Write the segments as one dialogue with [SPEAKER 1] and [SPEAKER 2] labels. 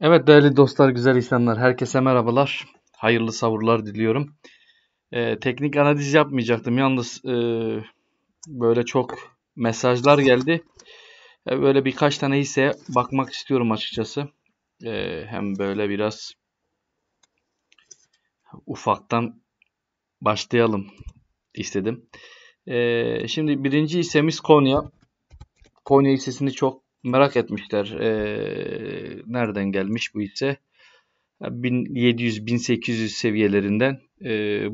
[SPEAKER 1] Evet değerli dostlar, güzel insanlar, herkese merhabalar. Hayırlı savurlar diliyorum. Ee, teknik analiz yapmayacaktım. Yalnız e, böyle çok mesajlar geldi. Ee, böyle birkaç tane ise bakmak istiyorum açıkçası. Ee, hem böyle biraz ufaktan başlayalım istedim. Ee, şimdi birinci isemiz Konya. Konya hissesini çok merak etmişler e, nereden gelmiş bu ise 1700-1800 seviyelerinden e,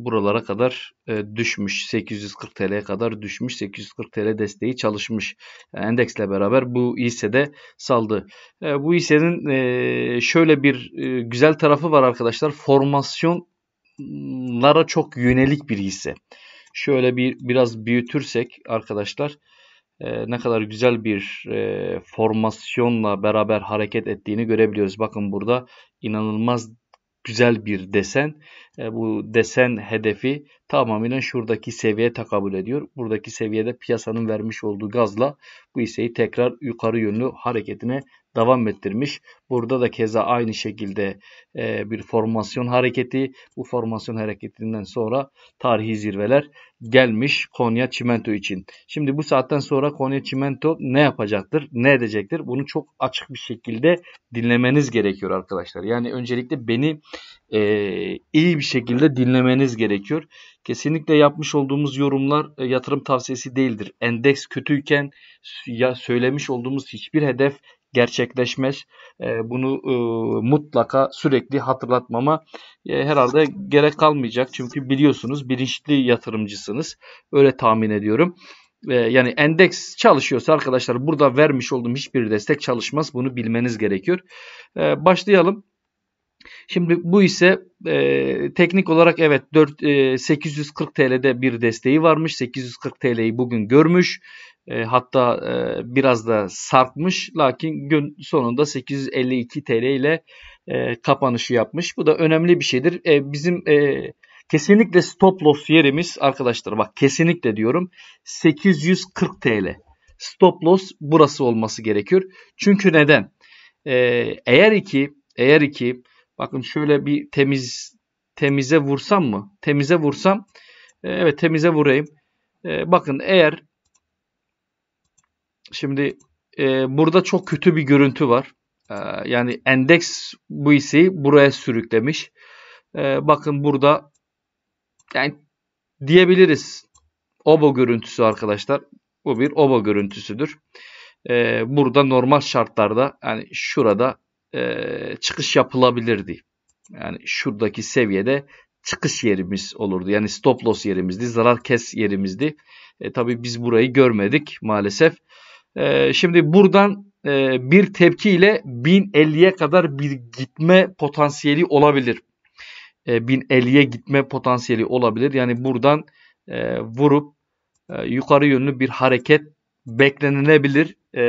[SPEAKER 1] buralara kadar e, düşmüş 840 TL'ye kadar düşmüş 840 TL desteği çalışmış yani endeksle beraber bu hisse de saldı. E, bu hissenin e, şöyle bir e, güzel tarafı var arkadaşlar formasyonlara çok yönelik bir hisse. Şöyle bir biraz büyütürsek arkadaşlar ee, ne kadar güzel bir e, formasyonla beraber hareket ettiğini görebiliyoruz. Bakın burada inanılmaz güzel bir desen. E, bu desen hedefi tamamen şuradaki seviyeye takabül ediyor. Buradaki seviyede piyasanın vermiş olduğu gazla bu hisseyi tekrar yukarı yönlü hareketine devam ettirmiş. Burada da keza aynı şekilde e, bir formasyon hareketi. Bu formasyon hareketinden sonra tarihi zirveler gelmiş Konya Çimento için. Şimdi bu saatten sonra Konya Çimento ne yapacaktır, ne edecektir? Bunu çok açık bir şekilde dinlemeniz gerekiyor arkadaşlar. Yani öncelikle beni e, iyi bir şekilde dinlemeniz gerekiyor. Kesinlikle yapmış olduğumuz yorumlar e, yatırım tavsiyesi değildir. Endeks kötüyken ya söylemiş olduğumuz hiçbir hedef gerçekleşmez. Ee, bunu e, mutlaka sürekli hatırlatmama e, herhalde gerek kalmayacak. Çünkü biliyorsunuz bilinçli yatırımcısınız. Öyle tahmin ediyorum ee, yani endeks çalışıyorsa arkadaşlar burada vermiş olduğum hiçbir destek çalışmaz. Bunu bilmeniz gerekiyor. Ee, başlayalım. Şimdi bu ise e, teknik olarak evet 4 e, 840 TL'de bir desteği varmış. 840 TL'yi bugün görmüş. E, hatta e, biraz da sarkmış lakin gün sonunda 852 TL ile e, kapanışı yapmış. Bu da önemli bir şeydir. E, bizim e, kesinlikle stop loss yerimiz arkadaşlar bak kesinlikle diyorum 840 TL. Stop loss burası olması gerekiyor. Çünkü neden? E, eğer ki eğer ki bakın şöyle bir temiz temize vursam mı? Temize vursam e, evet temize vurayım. E, bakın eğer Şimdi e, burada çok kötü bir görüntü var. E, yani endeks bu isi buraya sürüklemiş. E, bakın burada yani diyebiliriz obo görüntüsü arkadaşlar. Bu bir obo görüntüsüdür. E, burada normal şartlarda yani şurada e, çıkış yapılabilirdi. Yani şuradaki seviyede çıkış yerimiz olurdu. Yani stop loss yerimizdi, zarar kes yerimizdi. E, tabii biz burayı görmedik maalesef. E, şimdi buradan e, bir tepkiyle 1050'ye kadar bir gitme potansiyeli olabilir. E, ee, 1050'ye gitme potansiyeli olabilir. Yani buradan e, vurup e, yukarı yönlü bir hareket beklenilebilir. E,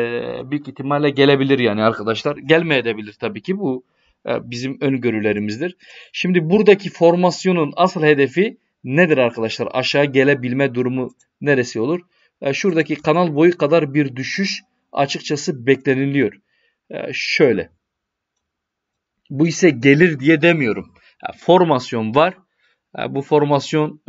[SPEAKER 1] büyük ihtimalle gelebilir yani arkadaşlar. Gelmeyebilir tabii ki bu e, bizim öngörülerimizdir. Şimdi buradaki formasyonun asıl hedefi nedir arkadaşlar? Aşağı gelebilme durumu neresi olur? E, şuradaki kanal boyu kadar bir düşüş açıkçası bekleniliyor. E, şöyle. Bu ise gelir diye demiyorum. E, formasyon var. bu formasyon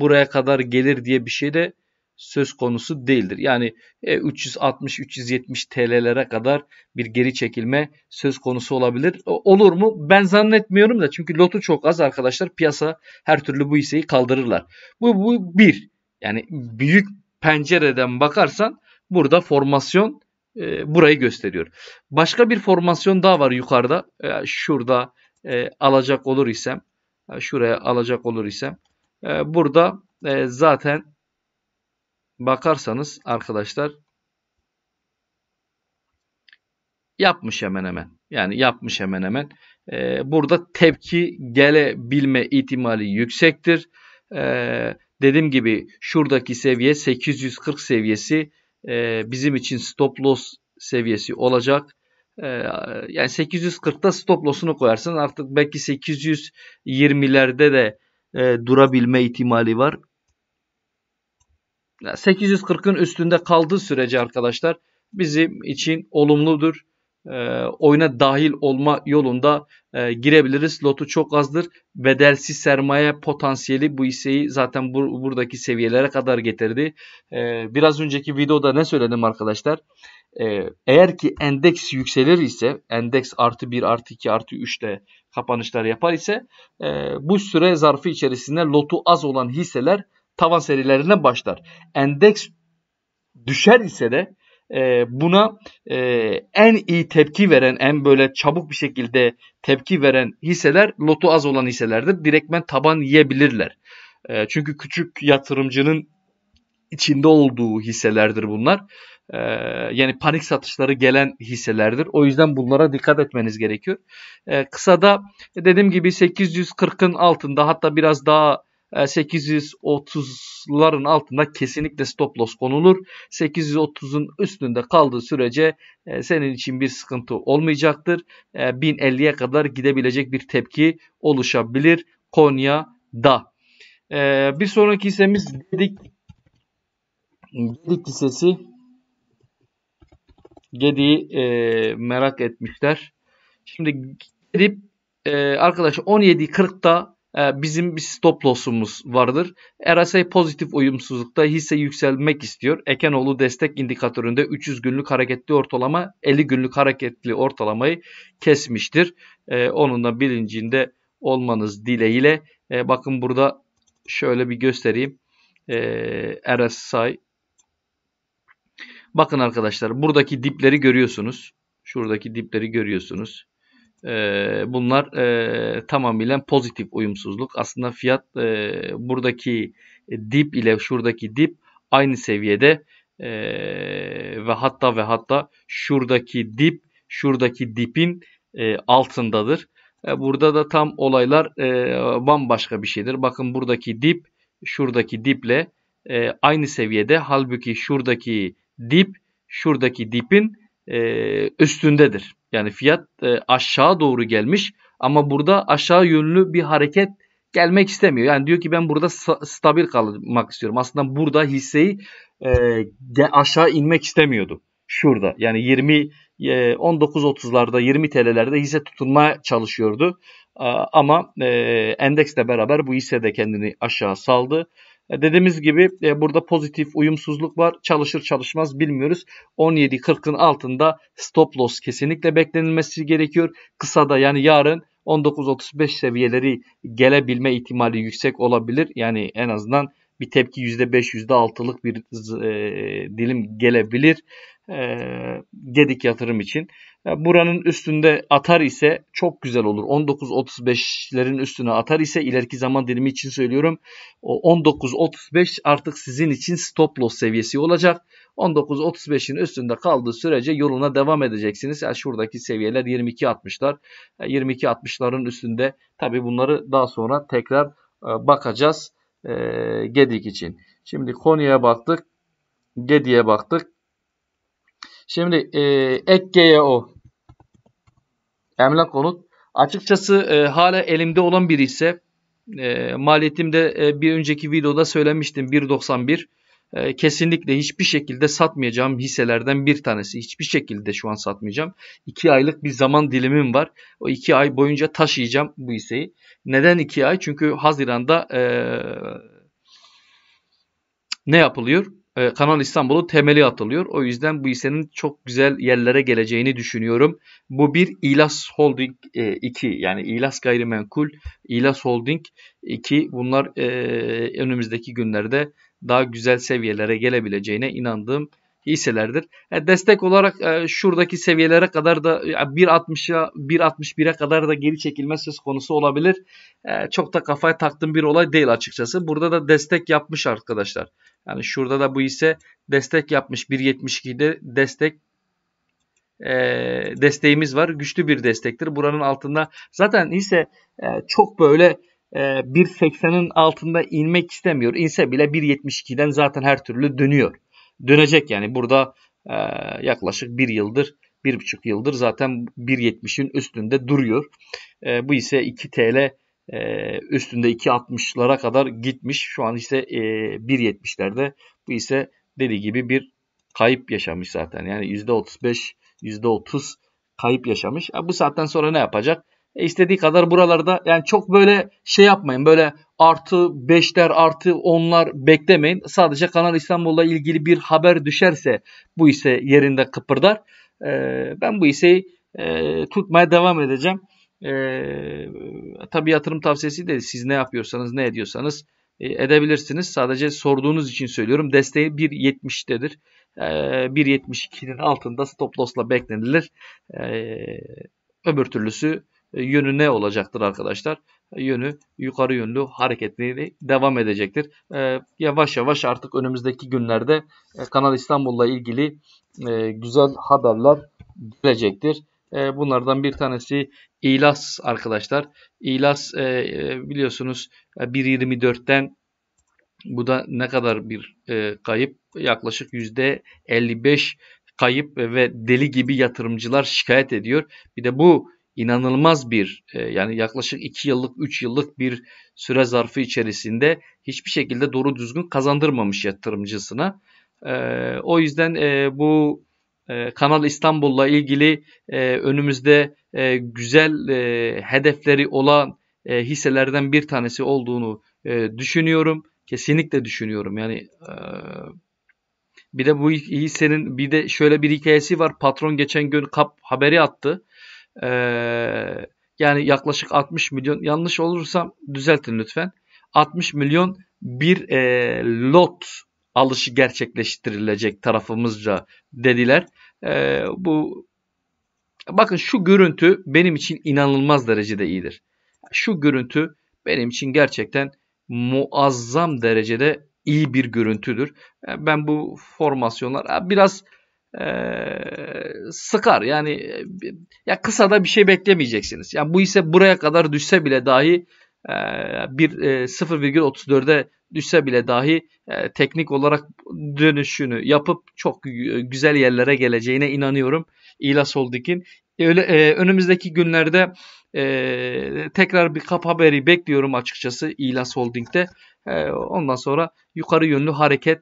[SPEAKER 1] buraya kadar gelir diye bir şey de söz konusu değildir. Yani 360-370 TL'lere kadar bir geri çekilme söz konusu olabilir. Olur mu? Ben zannetmiyorum da çünkü lotu çok az arkadaşlar piyasa her türlü bu hisseyi kaldırırlar. Bu, bu bir. Yani büyük pencereden bakarsan burada formasyon e, burayı gösteriyor. Başka bir formasyon daha var yukarıda. E, şurada e, alacak olur isem e, şuraya alacak olur isem e, burada e, zaten bakarsanız arkadaşlar yapmış hemen hemen. Yani yapmış hemen hemen. Ee, burada tepki gelebilme ihtimali yüksektir. Ee, dediğim gibi şuradaki seviye 840 seviyesi e, bizim için stop loss seviyesi olacak. Ee, yani 840'ta stop loss'unu koyarsın artık belki 820'lerde de e, durabilme ihtimali var. 840'ın üstünde kaldığı sürece arkadaşlar bizim için olumludur. E, oyuna dahil olma yolunda e, girebiliriz. Lotu çok azdır. Bedelsiz sermaye potansiyeli bu hisseyi zaten buradaki seviyelere kadar getirdi. E, biraz önceki videoda ne söyledim arkadaşlar? eğer ki endeks yükselir ise endeks artı 1 artı 2 artı 3'te kapanışlar yapar ise bu süre zarfı içerisinde lotu az olan hisseler tavan serilerine başlar. Endeks düşer ise de e, buna e, en iyi tepki veren, en böyle çabuk bir şekilde tepki veren hisseler lotu az olan hisselerdir. Direktmen taban yiyebilirler. E, çünkü küçük yatırımcının içinde olduğu hisselerdir bunlar. E, yani panik satışları gelen hisselerdir. O yüzden bunlara dikkat etmeniz gerekiyor. E, kısada dediğim gibi 840'ın altında hatta biraz daha 830'ların e, altında kesinlikle stop loss konulur. 830'un üstünde kaldığı sürece e, senin için bir sıkıntı olmayacaktır. 1050'ye e, kadar gidebilecek bir tepki oluşabilir Konya'da. Bir sonraki hissemiz dedik Gedik Lisesi Gedik'i e, merak etmişler. Şimdi gidip e, arkadaş 17.40'da ee, bizim bir stop loss'umuz vardır. RSI pozitif uyumsuzlukta hisse yükselmek istiyor. Ekenoğlu destek indikatöründe 300 günlük hareketli ortalama 50 günlük hareketli ortalamayı kesmiştir. Ee, Onun da bilincinde olmanız dileğiyle. Ee, bakın burada şöyle bir göstereyim. RSI Bakın arkadaşlar buradaki dipleri görüyorsunuz. Şuradaki dipleri görüyorsunuz. E, bunlar e, tamamıyla pozitif uyumsuzluk. Aslında fiyat e, buradaki dip ile şuradaki dip aynı seviyede e, ve hatta ve hatta şuradaki dip şuradaki dipin e, altındadır. E, burada da tam olaylar e, bambaşka bir şeydir. Bakın buradaki dip şuradaki diple e, aynı seviyede. Halbuki şuradaki dip şuradaki dipin e, üstündedir. Yani fiyat e, aşağı doğru gelmiş ama burada aşağı yönlü bir hareket gelmek istemiyor. Yani diyor ki ben burada stabil kalmak istiyorum. Aslında burada hisseyi e, aşağı inmek istemiyordu. Şurada yani 20 e, 19.30'larda 20 TL'lerde hisse tutunmaya çalışıyordu. ama e, endeksle beraber bu hisse de kendini aşağı saldı. E, dediğimiz gibi e, burada pozitif uyumsuzluk var. Çalışır çalışmaz bilmiyoruz. 17.40'ın altında stop loss kesinlikle beklenilmesi gerekiyor. Kısa da yani yarın 19.35 seviyeleri gelebilme ihtimali yüksek olabilir. Yani en azından bir tepki %5 %6'lık bir e, dilim gelebilir e, gedik yatırım için buranın üstünde atar ise çok güzel olur. 19.35'lerin üstüne atar ise ileriki zaman dilimi için söylüyorum. 19.35 artık sizin için stop loss seviyesi olacak. 19.35'in üstünde kaldığı sürece yoluna devam edeceksiniz. Yani şuradaki seviyeler 22.60'lar. 22.60'ların üstünde tabi bunları daha sonra tekrar e, bakacağız. E, Gedik için. Şimdi Konya'ya baktık. Gedik'e baktık. Şimdi e, ek GYO emlak konut. Açıkçası e, hala elimde olan biri ise e, maliyetimde e, bir önceki videoda söylemiştim 1.91 e, kesinlikle hiçbir şekilde satmayacağım hisselerden bir tanesi. Hiçbir şekilde şu an satmayacağım. 2 aylık bir zaman dilimim var. O 2 ay boyunca taşıyacağım bu hisseyi. Neden 2 ay? Çünkü Haziran'da e, ne yapılıyor? e, Kanal İstanbul'un temeli atılıyor. O yüzden bu hissenin çok güzel yerlere geleceğini düşünüyorum. Bu bir İlas Holding 2 e, yani İlas Gayrimenkul, İlas Holding 2 bunlar e, önümüzdeki günlerde daha güzel seviyelere gelebileceğine inandığım hisselerdir. E, destek olarak e, şuradaki seviyelere kadar da 1.60'a e, 1.61'e kadar da geri çekilme söz konusu olabilir. çok da kafaya taktığım bir olay değil açıkçası. Burada da destek yapmış arkadaşlar. Yani şurada da bu hisse destek yapmış. 1.72'de destek e, desteğimiz var. Güçlü bir destektir. Buranın altında zaten hisse çok böyle 1.80'in altında inmek istemiyor. İnse bile 1.72'den zaten her türlü dönüyor dönecek. Yani burada e, yaklaşık bir yıldır, bir buçuk yıldır zaten 1.70'in üstünde duruyor. E, bu ise 2 TL e, üstünde 2.60'lara kadar gitmiş. Şu an ise e, 1.70'lerde. Bu ise dediği gibi bir kayıp yaşamış zaten. Yani %35, %30 kayıp yaşamış. E, bu saatten sonra ne yapacak? E, istediği kadar buralarda yani çok böyle şey yapmayın. Böyle artı 5'ler artı 10'lar beklemeyin. Sadece Kanal İstanbul'la ilgili bir haber düşerse bu ise yerinde kıpırdar. Ee, ben bu hisseyi e, tutmaya devam edeceğim. Ee, tabii yatırım tavsiyesi de siz ne yapıyorsanız ne ediyorsanız e, edebilirsiniz. Sadece sorduğunuz için söylüyorum. Desteği 1.70'tedir. 1.72'nin ee, altında stop loss'la beklenilir. Ee, öbür türlüsü e, yönü ne olacaktır arkadaşlar? Yönü yukarı yönlü hareketleri devam edecektir. E, yavaş yavaş artık önümüzdeki günlerde e, Kanal İstanbul'la ilgili güzel haberler gelecektir. Bunlardan bir tanesi İlas arkadaşlar. İlas biliyorsunuz 1.24'ten bu da ne kadar bir kayıp? Yaklaşık %55 kayıp ve deli gibi yatırımcılar şikayet ediyor. Bir de bu inanılmaz bir e, yani yaklaşık 2 yıllık 3 yıllık bir süre zarfı içerisinde hiçbir şekilde doğru düzgün kazandırmamış yatırımcısına. E, o yüzden e, bu Kanal İstanbul'la ilgili önümüzde güzel hedefleri olan hisselerden bir tanesi olduğunu düşünüyorum. Kesinlikle düşünüyorum. Yani bir de bu hissenin bir de şöyle bir hikayesi var. Patron geçen gün kap haberi attı yani yaklaşık 60 milyon yanlış olursam düzeltin lütfen. 60 milyon bir e, lot alışı gerçekleştirilecek tarafımızca dediler. E, bu bakın şu görüntü benim için inanılmaz derecede iyidir. Şu görüntü benim için gerçekten muazzam derecede iyi bir görüntüdür. Ben bu formasyonlar biraz ee, sıkar. Yani e, ya kısa da bir şey beklemeyeceksiniz. Yani bu ise buraya kadar düşse bile dahi e, bir e, 0,34'e düşse bile dahi e, teknik olarak dönüşünü yapıp çok güzel yerlere geleceğine inanıyorum. İla Soldik'in öyle önümüzdeki günlerde tekrar bir kap haberi bekliyorum açıkçası İla Holding'de. ondan sonra yukarı yönlü hareket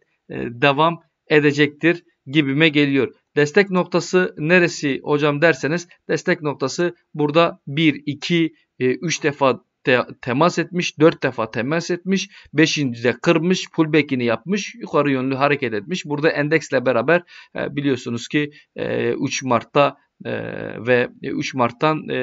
[SPEAKER 1] devam edecektir gibime geliyor. Destek noktası neresi hocam derseniz destek noktası burada 1, 2, 3 defa te temas etmiş. 4 defa temas etmiş. 5. de kırmış. Pullback'ini yapmış. Yukarı yönlü hareket etmiş. Burada endeksle beraber e, biliyorsunuz ki e, 3 Mart'ta e, ve 3 Mart'tan e,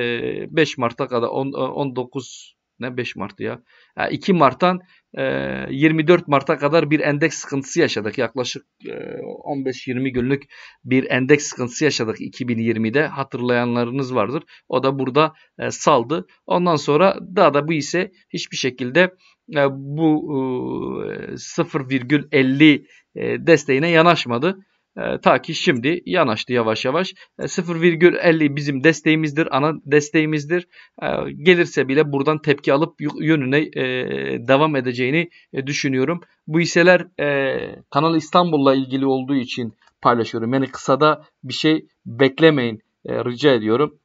[SPEAKER 1] 5 Mart'a kadar on, 19 ne 5 Mart ya. Yani 2 Mart'tan e, 24 Mart'a kadar bir endeks sıkıntısı yaşadık. Yaklaşık e, 15-20 günlük bir endeks sıkıntısı yaşadık 2020'de. Hatırlayanlarınız vardır. O da burada e, saldı. Ondan sonra daha da bu ise hiçbir şekilde e, bu e, 0,50 e, desteğine yanaşmadı. Ee, ta ki şimdi yanaştı yavaş yavaş. 0,50 ee, bizim desteğimizdir, ana desteğimizdir. Ee, gelirse bile buradan tepki alıp yönüne e, devam edeceğini e, düşünüyorum. Bu hisseler e, Kanal İstanbul'la ilgili olduğu için paylaşıyorum. Yani kısada bir şey beklemeyin rica ediyorum.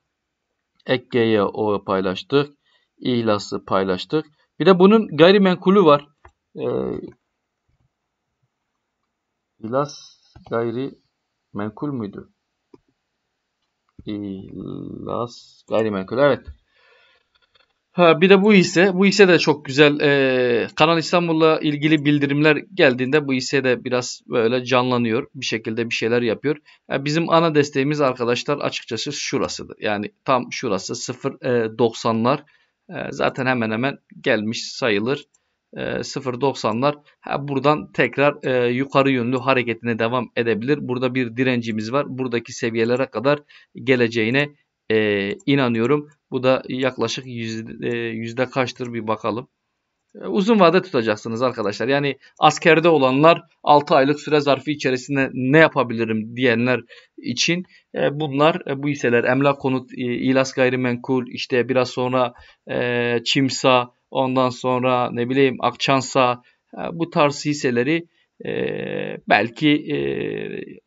[SPEAKER 1] Ekge'ye o paylaştık. İhlas'ı paylaştık. Bir de bunun gayrimenkulü var. E, İhlas gayri menkul müydü? İlas menkul. evet. Ha, bir de bu ise bu ise de çok güzel e, Kanal İstanbul'la ilgili bildirimler geldiğinde bu ise de biraz böyle canlanıyor bir şekilde bir şeyler yapıyor. Yani bizim ana desteğimiz arkadaşlar açıkçası şurasıdır. Yani tam şurası 0.90'lar e, e, zaten hemen hemen gelmiş sayılır. 0.90'lar ee, buradan tekrar e, yukarı yönlü hareketine devam edebilir. Burada bir direncimiz var. Buradaki seviyelere kadar geleceğine e, inanıyorum. Bu da yaklaşık yüzde, e, yüzde kaçtır bir bakalım. E, uzun vade tutacaksınız arkadaşlar. Yani askerde olanlar 6 aylık süre zarfı içerisinde ne yapabilirim diyenler için e, bunlar e, bu hisseler emlak konut, e, ilas gayrimenkul, işte biraz sonra e, çimsa, Ondan sonra ne bileyim Akçansa e, bu tarz hisseleri e, belki e,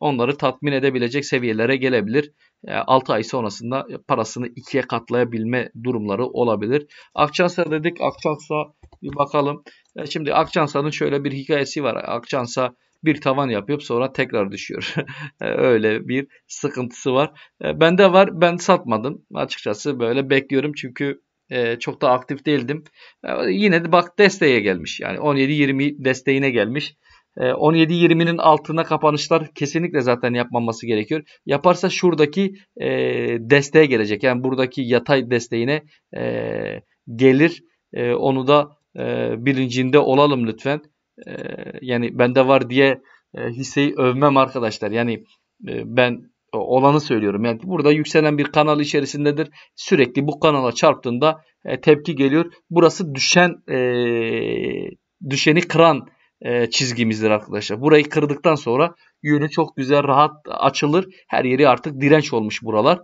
[SPEAKER 1] onları tatmin edebilecek seviyelere gelebilir. E, 6 ay sonrasında parasını ikiye katlayabilme durumları olabilir. Akçansa dedik. Akçansa bir bakalım. E, şimdi Akçansa'nın şöyle bir hikayesi var. Akçansa bir tavan yapıyor sonra tekrar düşüyor. E, öyle bir sıkıntısı var. E, bende var. Ben satmadım. Açıkçası böyle bekliyorum çünkü ee, çok da aktif değildim. Ee, yine de bak desteğe gelmiş. Yani 17-20 desteğine gelmiş. 17-20'nin ee, altına kapanışlar kesinlikle zaten yapmaması gerekiyor. Yaparsa şuradaki e, desteğe gelecek. Yani buradaki yatay desteğine e, gelir. E, onu da e, bilincinde olalım lütfen. yani bende var diye hisseyi övmem arkadaşlar. Yani ben olanı söylüyorum. Yani burada yükselen bir kanal içerisindedir. Sürekli bu kanala çarptığında e, tepki geliyor. Burası düşen e, düşeni kıran e, çizgimizdir arkadaşlar. Burayı kırdıktan sonra yönü çok güzel rahat açılır. Her yeri artık direnç olmuş buralar.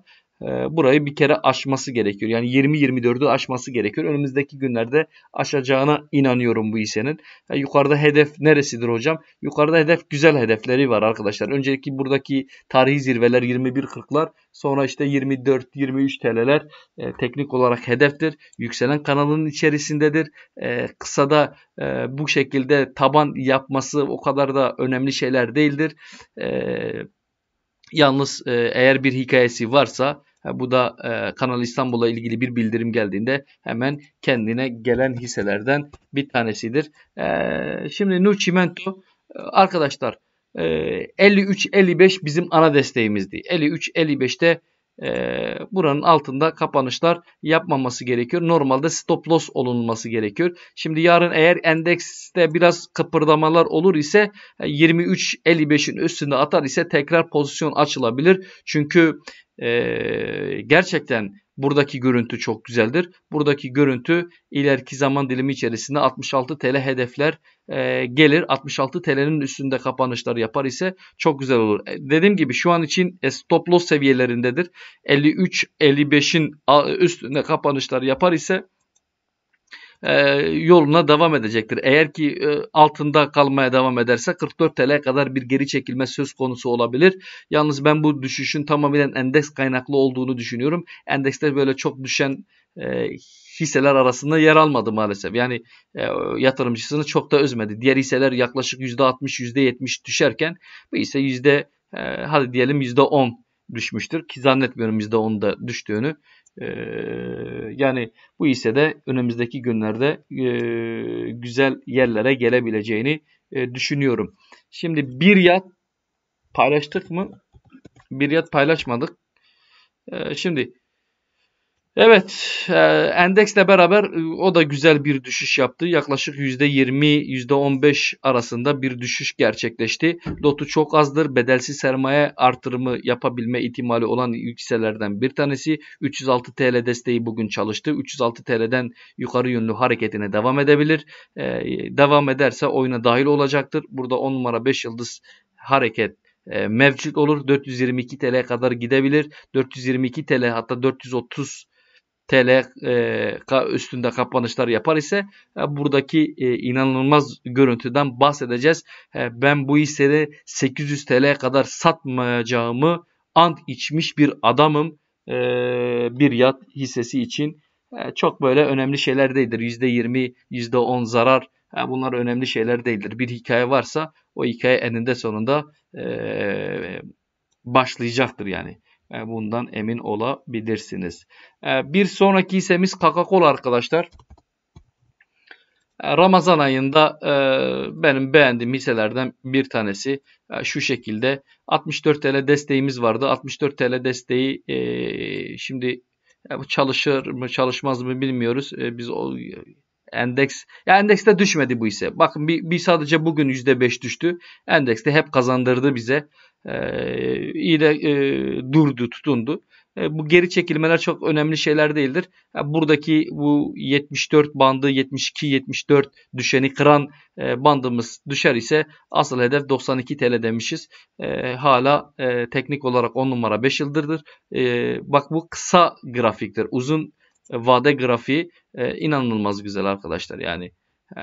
[SPEAKER 1] Ee, burayı bir kere aşması gerekiyor. Yani 20-24'ü aşması gerekiyor. Önümüzdeki günlerde aşacağına inanıyorum bu hissenin. Yani yukarıda hedef neresidir hocam? Yukarıda hedef güzel hedefleri var arkadaşlar. Önceki buradaki tarihi zirveler 21.40'lar sonra işte 24-23 TL'ler e, teknik olarak hedeftir. Yükselen kanalın içerisindedir. E, kısada e, bu şekilde taban yapması o kadar da önemli şeyler değildir. E, Yalnız e, eğer bir hikayesi varsa bu da e, Kanal İstanbul'a ilgili bir bildirim geldiğinde hemen kendine gelen hisselerden bir tanesidir. E, şimdi Nur Çimento e, arkadaşlar 53-55 bizim ana desteğimizdi. 53-55'te buranın altında kapanışlar yapmaması gerekiyor. Normalde stop loss olunması gerekiyor. Şimdi yarın eğer endekste biraz kıpırdamalar olur ise 23-55'in üstünde atar ise tekrar pozisyon açılabilir. Çünkü gerçekten buradaki görüntü çok güzeldir. Buradaki görüntü ileriki zaman dilimi içerisinde 66 TL hedefler gelir. 66 TL'nin üstünde kapanışlar yapar ise çok güzel olur. E, dediğim gibi şu an için stop loss seviyelerindedir. 53-55'in üstünde kapanışlar yapar ise e, yoluna devam edecektir. Eğer ki e, altında kalmaya devam ederse 44 TL kadar bir geri çekilme söz konusu olabilir. Yalnız ben bu düşüşün tamamen endeks kaynaklı olduğunu düşünüyorum. Endekste böyle çok düşen e, hisseler arasında yer almadı maalesef. Yani e, yatırımcısını çok da özmedi. Diğer hisseler yaklaşık %60 %70 düşerken bu ise yüzde e, hadi diyelim %10 düşmüştür ki zannetmiyorum %10'da düştüğünü. Ee, yani bu ise de önümüzdeki günlerde e, güzel yerlere gelebileceğini e, düşünüyorum. Şimdi bir yat paylaştık mı? Bir yat paylaşmadık. Ee, şimdi Evet, e, endeksle beraber e, o da güzel bir düşüş yaptı. Yaklaşık %20, %15 arasında bir düşüş gerçekleşti. Lotu çok azdır. Bedelsiz sermaye artırımı yapabilme ihtimali olan yükselerden bir tanesi. 306 TL desteği bugün çalıştı. 306 TL'den yukarı yönlü hareketine devam edebilir. E, devam ederse oyuna dahil olacaktır. Burada 10 numara 5 yıldız hareket mevcut olur. 422 TL kadar gidebilir. 422 TL hatta 430 TL e, üstünde kapanışlar yapar ise e, buradaki e, inanılmaz görüntüden bahsedeceğiz. E, ben bu hisseleri 800 TL kadar satmayacağımı ant içmiş bir adamım e, bir yat hissesi için. E, çok böyle önemli şeyler değildir. %20, %10 zarar yani e, bunlar önemli şeyler değildir. Bir hikaye varsa o hikaye eninde sonunda e, başlayacaktır yani. E, bundan emin olabilirsiniz. E, bir sonraki isemiz Coca-Cola arkadaşlar. E, Ramazan ayında benim beğendiğim hisselerden bir tanesi şu şekilde 64 TL desteğimiz vardı. 64 TL desteği şimdi çalışır mı çalışmaz mı bilmiyoruz. Biz o. Endeks ya endekste düşmedi bu ise. Bakın bir, bir sadece bugün %5 düştü. Endekste hep kazandırdı bize. Ee, iyi de e, durdu, tutundu. E, bu geri çekilmeler çok önemli şeyler değildir. Yani e, buradaki bu 74 bandı 72-74 düşeni kıran e, bandımız düşer ise asıl hedef 92 TL demişiz. E, hala e, teknik olarak 10 numara 5 yıldırdır. E, bak bu kısa grafiktir. Uzun e, vade grafiği e, inanılmaz güzel arkadaşlar. Yani e,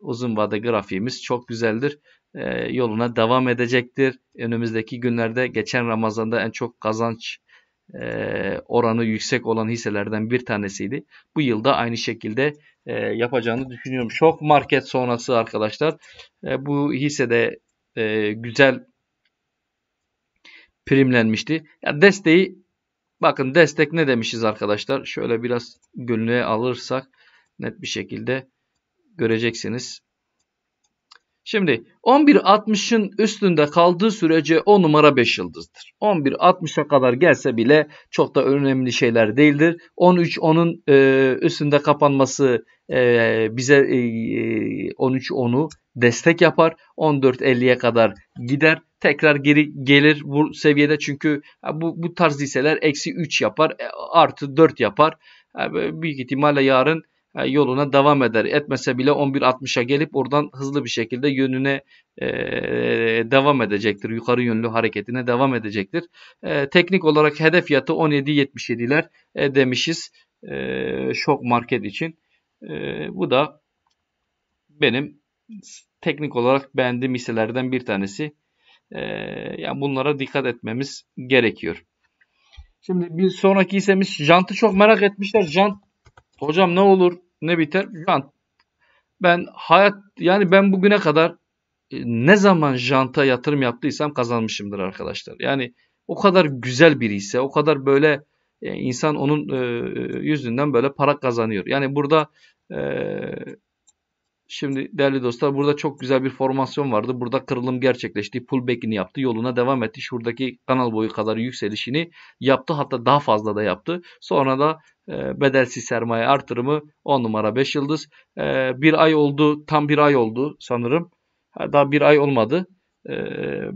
[SPEAKER 1] uzun vade grafiğimiz çok güzeldir. E, yoluna devam edecektir. Önümüzdeki günlerde geçen Ramazan'da en çok kazanç e, oranı yüksek olan hisselerden bir tanesiydi. Bu yılda aynı şekilde e, yapacağını düşünüyorum. Şok market sonrası arkadaşlar. E, bu hissede e, güzel primlenmişti. Ya desteği Bakın destek ne demişiz arkadaşlar. Şöyle biraz günlüğe alırsak net bir şekilde göreceksiniz. Şimdi 11.60'ın üstünde kaldığı sürece o numara 5 yıldızdır. 11.60'a kadar gelse bile çok da önemli şeyler değildir. 13 onun e, üstünde kapanması e, bize e, 13 onu destek yapar. 14.50'ye kadar gider. Tekrar geri gelir bu seviyede çünkü bu, bu tarz hisseler eksi 3 yapar e, artı 4 yapar. Büyük ihtimalle yarın e, yoluna devam eder. Etmese bile 11.60'a gelip oradan hızlı bir şekilde yönüne e, devam edecektir. Yukarı yönlü hareketine devam edecektir. E, teknik olarak hedef fiyatı 17.77'ler e, demişiz şok market için. bu da benim teknik olarak beğendiğim hisselerden bir tanesi. yani bunlara dikkat etmemiz gerekiyor. Şimdi bir sonraki isemiz jantı çok merak etmişler. Jant Hocam ne olur ne biter? Jant. Ben hayat yani ben bugüne kadar e, ne zaman janta yatırım yaptıysam kazanmışımdır arkadaşlar. Yani o kadar güzel biri ise o kadar böyle e, insan onun e, yüzünden böyle para kazanıyor. Yani burada Şimdi değerli dostlar burada çok güzel bir formasyon vardı. Burada kırılım gerçekleşti. Pullback'ini yaptı. Yoluna devam etti. Şuradaki kanal boyu kadar yükselişini yaptı. Hatta daha fazla da yaptı. Sonra da e, bedelsiz sermaye artırımı 10 numara 5 yıldız. E, bir ay oldu. Tam bir ay oldu sanırım. Daha bir ay olmadı. E,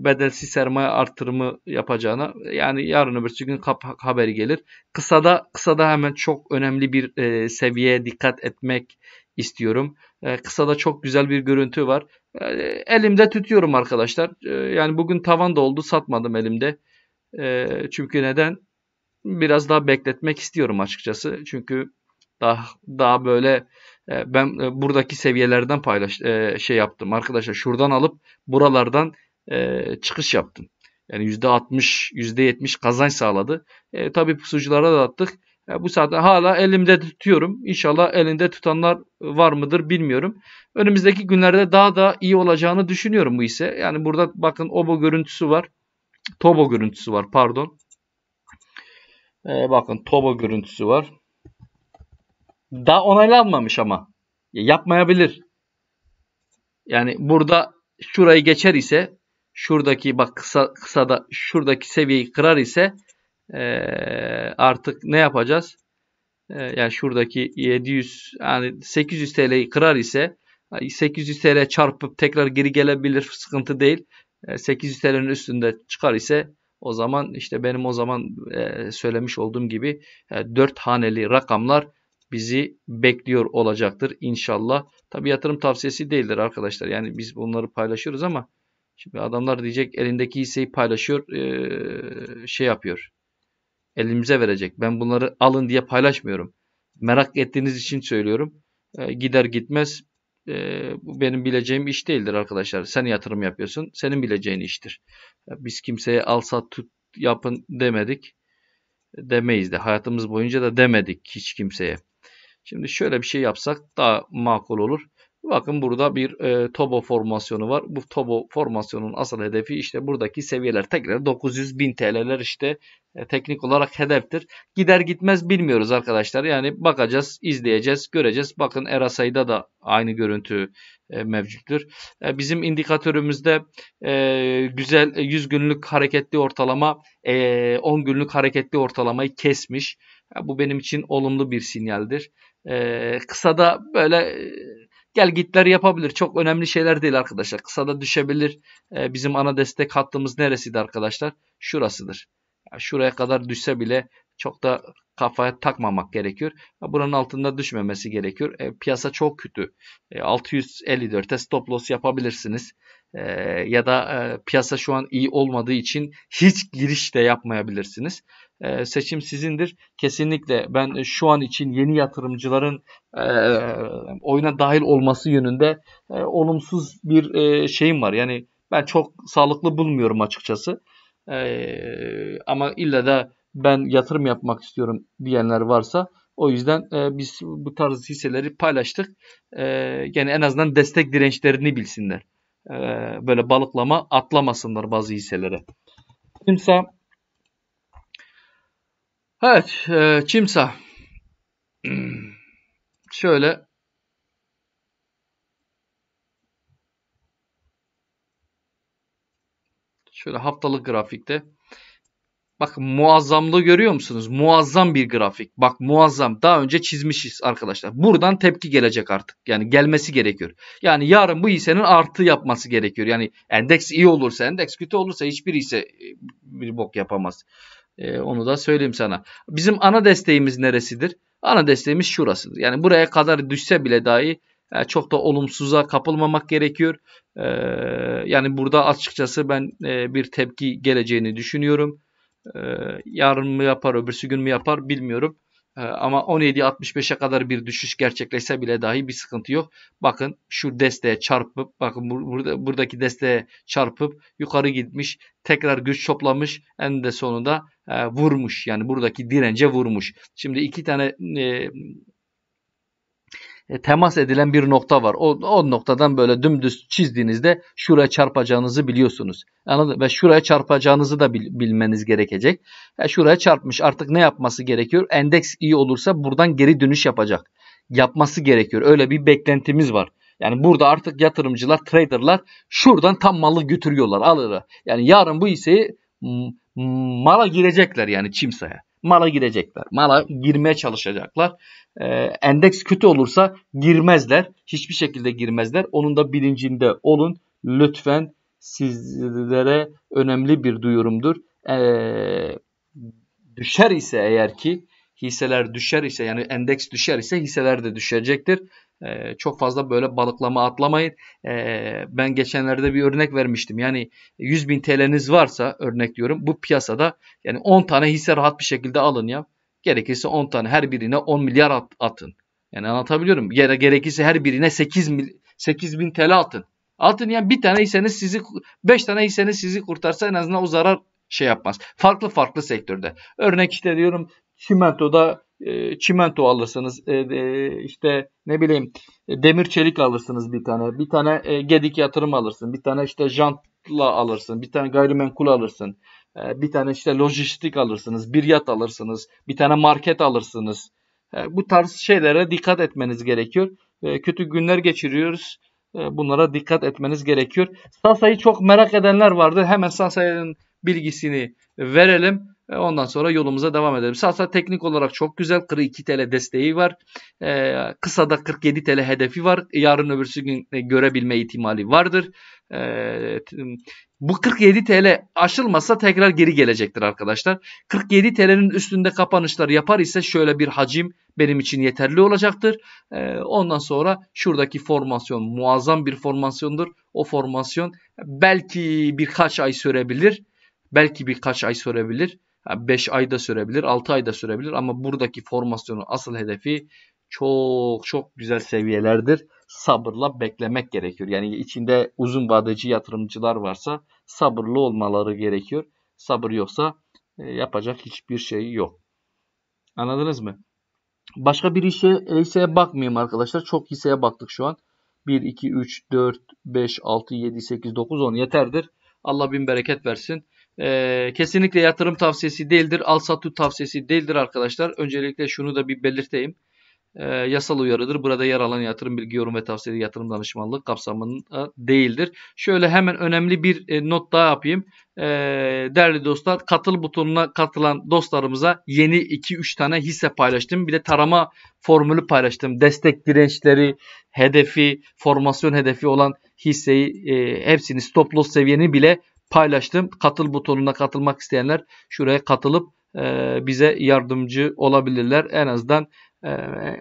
[SPEAKER 1] bedelsiz sermaye artırımı yapacağına yani yarın öbürsü gün haberi gelir. Kısada kısada hemen çok önemli bir e, seviyeye dikkat etmek istiyorum. E, kısada çok güzel bir görüntü var. E, elimde tutuyorum arkadaşlar. E, yani bugün tavan da oldu satmadım elimde. E, çünkü neden? Biraz daha bekletmek istiyorum açıkçası. Çünkü daha daha böyle e, ben e, buradaki seviyelerden paylaş e, şey yaptım arkadaşlar. Şuradan alıp buralardan e, çıkış yaptım. Yani %60, %70 kazanç sağladı. E, tabii pusuculara da attık. E, bu saatte hala elimde tutuyorum. İnşallah elinde tutanlar var mıdır bilmiyorum. Önümüzdeki günlerde daha da iyi olacağını düşünüyorum bu ise. Yani burada bakın obo görüntüsü var. Tobo görüntüsü var pardon. E, bakın Tobo görüntüsü var. Daha onaylanmamış ama. Yapmayabilir. Yani burada şurayı geçer ise şuradaki bak kısa kısa da şuradaki seviyeyi kırar ise e, artık ne yapacağız? E, yani şuradaki 700 yani 800 TL'yi kırar ise 800 TL çarpıp tekrar geri gelebilir sıkıntı değil. E, ee, 800 TL'nin üstünde çıkar ise o zaman işte benim o zaman e, söylemiş olduğum gibi e, 4 haneli rakamlar bizi bekliyor olacaktır inşallah. Tabi yatırım tavsiyesi değildir arkadaşlar. Yani biz bunları paylaşıyoruz ama şimdi adamlar diyecek elindeki hisseyi paylaşıyor e, şey yapıyor elimize verecek. Ben bunları alın diye paylaşmıyorum. Merak ettiğiniz için söylüyorum. E, gider gitmez e, bu benim bileceğim iş değildir arkadaşlar. Sen yatırım yapıyorsun. Senin bileceğin iştir. E, biz kimseye al sat tut yapın demedik. Demeyiz de. Hayatımız boyunca da demedik hiç kimseye. Şimdi şöyle bir şey yapsak daha makul olur. Bakın burada bir e, Tobo formasyonu var. Bu Tobo formasyonun asıl hedefi işte buradaki seviyeler. Tekrar 900.000 TL'ler işte e, teknik olarak hedeftir. Gider gitmez bilmiyoruz arkadaşlar. Yani bakacağız, izleyeceğiz, göreceğiz. Bakın Erasay'da da aynı görüntü e, mevcuttur. E, bizim indikatörümüzde e, güzel 100 e, günlük hareketli ortalama, e, 10 günlük hareketli ortalamayı kesmiş. E, bu benim için olumlu bir sinyaldir. E, kısada böyle... E, gel gitler yapabilir. Çok önemli şeyler değil arkadaşlar. Kısa da düşebilir. E, bizim ana destek hattımız neresiydi arkadaşlar? Şurasıdır. Yani şuraya kadar düşse bile çok da kafaya takmamak gerekiyor. Buranın altında düşmemesi gerekiyor. E, piyasa çok kötü. E, 654'e stop loss yapabilirsiniz. E, ya da e, piyasa şu an iyi olmadığı için hiç giriş de yapmayabilirsiniz. Ee, seçim sizindir. Kesinlikle ben şu an için yeni yatırımcıların e, oyuna dahil olması yönünde e, olumsuz bir e, şeyim var. Yani ben çok sağlıklı bulmuyorum açıkçası. ama illa da ben yatırım yapmak istiyorum diyenler varsa o yüzden biz bu tarz hisseleri paylaştık. yani en azından destek dirençlerini bilsinler. böyle balıklama atlamasınlar bazı hisselere. Kimse Evet. E, çimsa. Şöyle. Şöyle haftalık grafikte. Bak muazzamlığı görüyor musunuz? Muazzam bir grafik. Bak muazzam. Daha önce çizmişiz arkadaşlar. Buradan tepki gelecek artık. Yani gelmesi gerekiyor. Yani yarın bu hissenin artı yapması gerekiyor. Yani endeks iyi olursa endeks kötü olursa hiçbir hisse bir bok yapamaz. E, onu da söyleyeyim sana. Bizim ana desteğimiz neresidir? Ana desteğimiz şurasıdır. Yani buraya kadar düşse bile dahi e, çok da olumsuza kapılmamak gerekiyor. E, yani burada açıkçası ben e, bir tepki geleceğini düşünüyorum. E, yarın mı yapar, öbürsü gün mü yapar bilmiyorum. Ee, ama 17.65'e kadar bir düşüş gerçekleşse bile dahi bir sıkıntı yok. Bakın şu desteğe çarpıp bakın burada buradaki desteğe çarpıp yukarı gitmiş. Tekrar güç toplamış. En de sonunda e, vurmuş. Yani buradaki dirence vurmuş. Şimdi iki tane e, e, temas edilen bir nokta var. O, o noktadan böyle dümdüz çizdiğinizde şuraya çarpacağınızı biliyorsunuz. Anladın? Ve şuraya çarpacağınızı da bil, bilmeniz gerekecek. Yani e, şuraya çarpmış artık ne yapması gerekiyor? Endeks iyi olursa buradan geri dönüş yapacak. Yapması gerekiyor. Öyle bir beklentimiz var. Yani burada artık yatırımcılar, traderlar şuradan tam malı götürüyorlar, alırlar. Yani yarın bu hisseyi mala girecekler yani çimsaya mala girecekler. Mala girmeye çalışacaklar. E, endeks kötü olursa girmezler. Hiçbir şekilde girmezler. Onun da bilincinde olun. Lütfen sizlere önemli bir duyurumdur. E, düşer ise eğer ki hisseler düşer ise yani endeks düşer ise hisseler de düşecektir. Ee, çok fazla böyle balıklama atlamayın. Ee, ben geçenlerde bir örnek vermiştim. Yani 100 bin TL'niz varsa örnek diyorum bu piyasada yani 10 tane hisse rahat bir şekilde alın ya. Gerekirse 10 tane her birine 10 milyar atın. Yani anlatabiliyorum. Yere gerekirse her birine 8 8 bin TL atın. Altın yani bir tane hisseniz sizi 5 tane hisseniz sizi kurtarsa en azından o zarar şey yapmaz. Farklı farklı sektörde. Örnek işte diyorum çimentoda e, çimento alırsınız. E, e, işte ne bileyim e, demir çelik alırsınız bir tane. Bir tane e, gedik yatırım alırsın. Bir tane işte jantla alırsın. Bir tane gayrimenkul alırsın. E, bir tane işte lojistik alırsınız. Bir yat alırsınız. Bir tane market alırsınız. E, bu tarz şeylere dikkat etmeniz gerekiyor. E, kötü günler geçiriyoruz. E, bunlara dikkat etmeniz gerekiyor. Sasa'yı çok merak edenler vardı. Hemen Sasa'nın bilgisini verelim. E, ondan sonra yolumuza devam edelim. Sasa teknik olarak çok güzel. 42 TL desteği var. E, kısada 47 TL hedefi var. E, yarın öbürsü gün e, görebilme ihtimali vardır. E, bu 47 TL aşılmasa tekrar geri gelecektir arkadaşlar. 47 TL'nin üstünde kapanışlar yapar ise şöyle bir hacim benim için yeterli olacaktır. E, ondan sonra şuradaki formasyon muazzam bir formasyondur. O formasyon belki birkaç ay sürebilir. Belki birkaç ay sürebilir. 5 ayda sürebilir, 6 ayda sürebilir ama buradaki formasyonun asıl hedefi çok çok güzel seviyelerdir. Sabırla beklemek gerekiyor. Yani içinde uzun vadeci yatırımcılar varsa sabırlı olmaları gerekiyor. Sabır yoksa e, yapacak hiçbir şey yok. Anladınız mı? Başka bir işe hisseye bakmayayım arkadaşlar. Çok hisseye baktık şu an. 1, 2, 3, 4, 5, 6, 7, 8, 9, 10 yeterdir. Allah bin bereket versin. Ee, kesinlikle yatırım tavsiyesi değildir. Al sat tut tavsiyesi değildir arkadaşlar. Öncelikle şunu da bir belirteyim. Ee, yasal uyarıdır. Burada yer alan yatırım bilgi yorum ve tavsiye yatırım danışmanlığı kapsamında değildir. Şöyle hemen önemli bir e, not daha yapayım. Ee, değerli dostlar katıl butonuna katılan dostlarımıza yeni 2-3 tane hisse paylaştım. Bir de tarama formülü paylaştım. Destek dirençleri, hedefi, formasyon hedefi olan hisseyi e, hepsini stop loss seviyeni bile paylaştım. Katıl butonuna katılmak isteyenler şuraya katılıp e, bize yardımcı olabilirler. En azından e,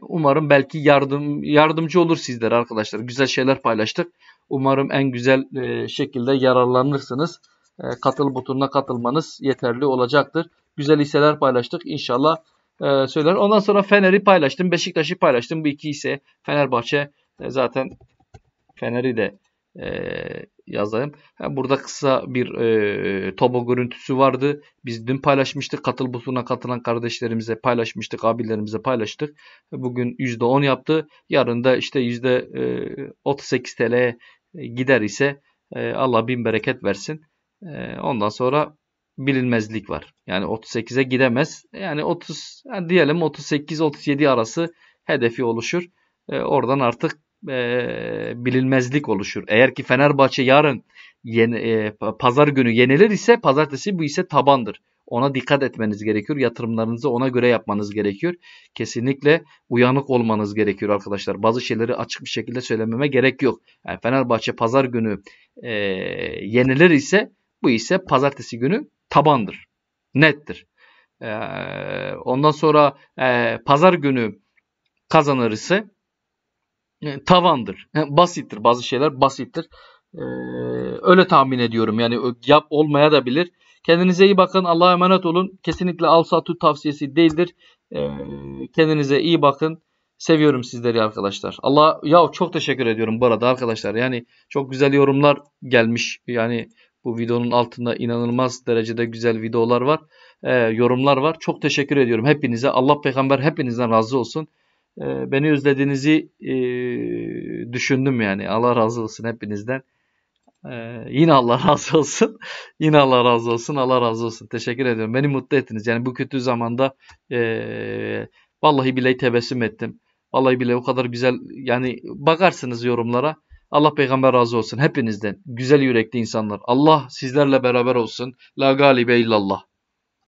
[SPEAKER 1] umarım belki yardım yardımcı olur sizler arkadaşlar. Güzel şeyler paylaştık. Umarım en güzel e, şekilde yararlanırsınız. E, katıl butonuna katılmanız yeterli olacaktır. Güzel hisseler paylaştık. İnşallah e, söyler. Ondan sonra Fener'i paylaştım. Beşiktaş'ı paylaştım. Bu iki ise Fenerbahçe e, zaten Fener'i de e, yazayım. Ha, burada kısa bir e, tobo görüntüsü vardı. Biz dün paylaşmıştık. Katıl butuna katılan kardeşlerimize paylaşmıştık. Abilerimize paylaştık. Bugün %10 yaptı. Yarın da işte %38 e, TL gider ise e, Allah bin bereket versin. E, ondan sonra bilinmezlik var. Yani 38'e gidemez. Yani 30 yani diyelim 38-37 arası hedefi oluşur. E, oradan artık e, bilinmezlik oluşur. Eğer ki Fenerbahçe yarın yeni, e, pazar günü yenilir ise pazartesi bu ise tabandır. Ona dikkat etmeniz gerekiyor. Yatırımlarınızı ona göre yapmanız gerekiyor. Kesinlikle uyanık olmanız gerekiyor arkadaşlar. Bazı şeyleri açık bir şekilde söylememe gerek yok. Yani Fenerbahçe pazar günü e, yenilir ise bu ise pazartesi günü tabandır. Nettir. E, ondan sonra e, pazar günü kazanır ise ee, tavandır. basittir. Bazı şeyler basittir. Ee, öyle tahmin ediyorum. Yani yap olmaya da bilir. Kendinize iyi bakın. Allah'a emanet olun. Kesinlikle al satü tavsiyesi değildir. Ee, kendinize iyi bakın. Seviyorum sizleri arkadaşlar. Allah ya çok teşekkür ediyorum bu arada arkadaşlar. Yani çok güzel yorumlar gelmiş. Yani bu videonun altında inanılmaz derecede güzel videolar var. E, yorumlar var. Çok teşekkür ediyorum hepinize. Allah peygamber hepinizden razı olsun. Ee, beni özlediğinizi e, düşündüm yani. Allah razı olsun hepinizden. Ee, yine Allah razı olsun. yine Allah razı olsun. Allah razı olsun. Teşekkür ediyorum. Beni mutlu ettiniz. Yani bu kötü zamanda e, vallahi billahi tebessüm ettim. Vallahi bile o kadar güzel yani bakarsınız yorumlara. Allah peygamber razı olsun hepinizden. Güzel yürekli insanlar. Allah sizlerle beraber olsun. La galibe illallah.